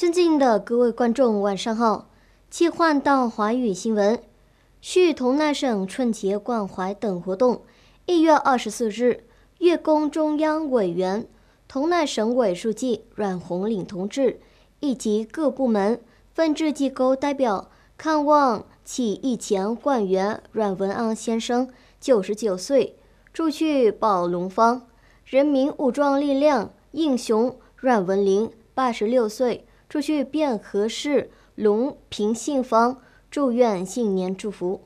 尊敬的各位观众，晚上好！切换到华语新闻。叙同奈省春节关怀等活动。一月二十四日，越共中央委员、同奈省委书记阮红岭同志以及各部门、分支机构代表看望起义前官员阮文安先生（九十九岁，住去宝龙坊），人民武装力量英雄阮文林（八十六岁）。祝去汴河市隆平信访住院新年祝福。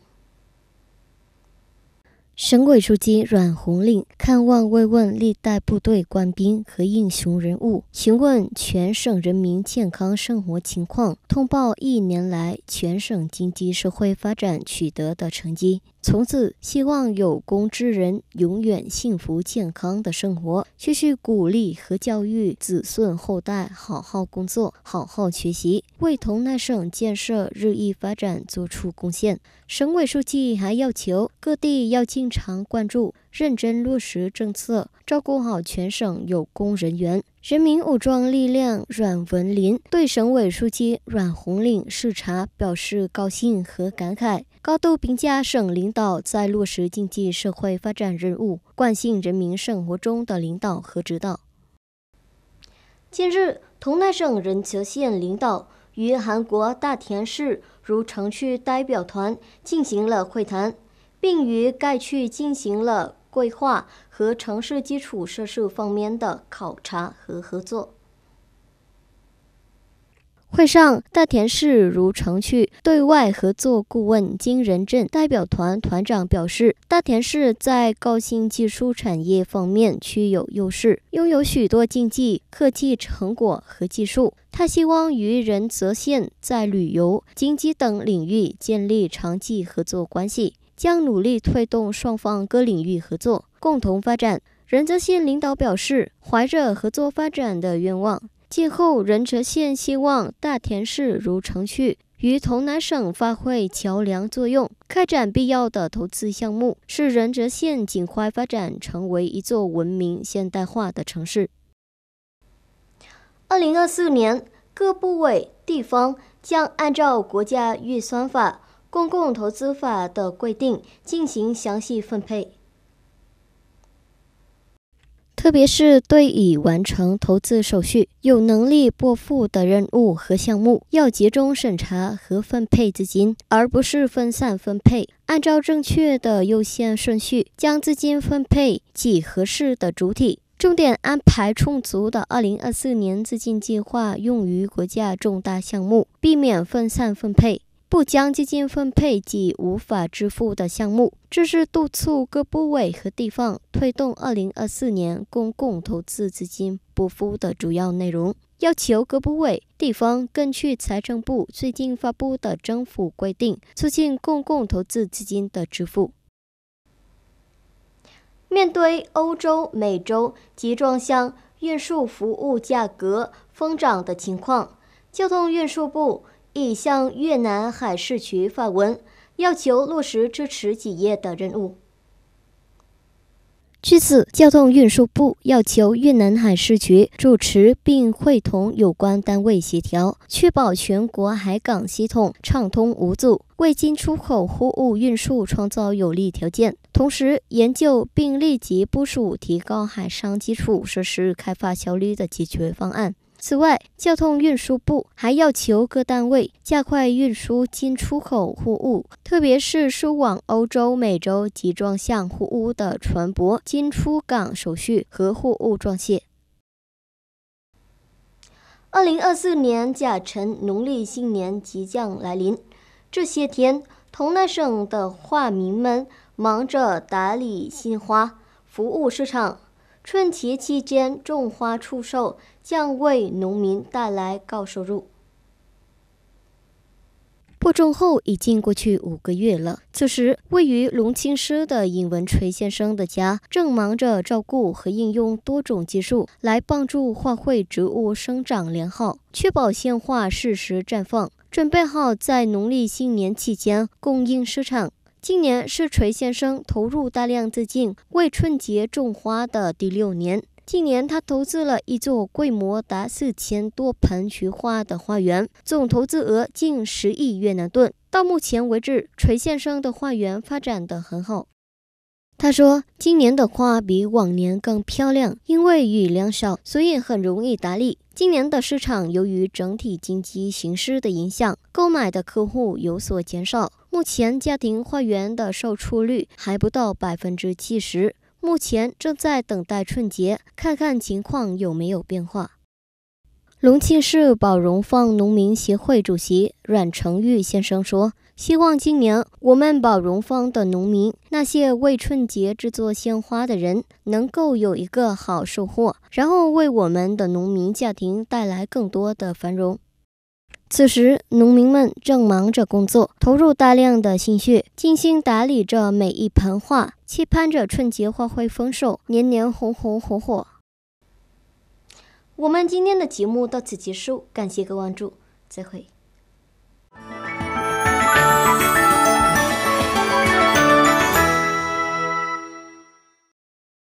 省委书记阮红令看望慰问历代部队官兵和英雄人物，询问全省人民健康生活情况，通报一年来全省经济社会发展取得的成绩。从此，希望有功之人永远幸福健康的生活，继续鼓励和教育子孙后代好好工作、好好学习，为同奈省建设日益发展做出贡献。省委书记还要求各地要经常关注。认真落实政策，照顾好全省有功人员。人民武装力量阮文林对省委书记阮红岭视察表示高兴和感慨，高度评价省领导在落实经济社会发展任务、关心人民生活中的领导和指导。近日，同奈省仁泽县领导与韩国大田市如城区代表团进行了会谈，并与该区进行了。规划和城市基础设施方面的考察和合作。会上，大田市如城区对外合作顾问金仁镇代表团团长表示，大田市在高新技术产业方面具有优势，拥有许多经济科技成果和技术。他希望与仁泽县在旅游、经济等领域建立长期合作关系。将努力推动双方各领域合作，共同发展。仁泽县领导表示，怀着合作发展的愿望，今后仁泽县希望大田市如城区与同南省发挥桥梁作用，开展必要的投资项目，使仁泽县尽快发展成为一座文明现代化的城市。二零二四年，各部委、地方将按照国家预算法。公共投资法的规定进行详细分配，特别是对已完成投资手续、有能力拨付的任务和项目，要集中审查和分配资金，而不是分散分配。按照正确的优先顺序，将资金分配给合适的主体，重点安排充足的二零二四年资金计划用于国家重大项目，避免分散分配。不将基金分配给无法支付的项目，这是督促各部委和地方推动二零二四年公共投资资金拨付的主要内容。要求各部委、地方根据财政部最近发布的政府规定，促进公共投资资金的支付。面对欧洲、美洲集装箱运输服务价格疯涨的情况，交通运输部。已向越南海事局发文，要求落实支持企业的任务。据此，交通运输部要求越南海事局主持并会同有关单位协调，确保全国海港系统畅通无阻，为进出口货物运输创造有利条件。同时，研究并立即部署提高海上基础设施开发效率的解决方案。此外，交通运输部还要求各单位加快运输进出口货物，特别是输往欧洲、美洲集装箱货物的船舶进出港手续和货物装卸。二零二四年甲辰农历新年即将来临，这些天，同南省的花民们忙着打理鲜花，服务市场。春节期间种花出售将为农民带来高收入。播种后已经过去五个月了，此时位于龙清师的尹文垂先生的家正忙着照顾和应用多种技术来帮助花卉植物生长良好，确保鲜花适时绽放，准备好在农历新年期间供应市场。今年是锤先生投入大量资金为春节种花的第六年。今年他投资了一座规模达四千多盆菊花的花园，总投资额近十亿越南盾。到目前为止，锤先生的花园发展得很好。他说：“今年的花比往年更漂亮，因为雨量少，所以很容易打理。今年的市场由于整体经济形势的影响，购买的客户有所减少。目前家庭花园的售出率还不到百分之七十，目前正在等待春节，看看情况有没有变化。”隆庆市宝荣放农民协会主席阮成玉先生说。希望今年我们宝荣坊的农民，那些为春节制作鲜花的人，能够有一个好收获，然后为我们的农民家庭带来更多的繁荣。此时，农民们正忙着工作，投入大量的心血，精心打理着每一盆花，期盼着春节花会丰收，年年红红火火。我们今天的节目到此结束，感谢各位关注，再会。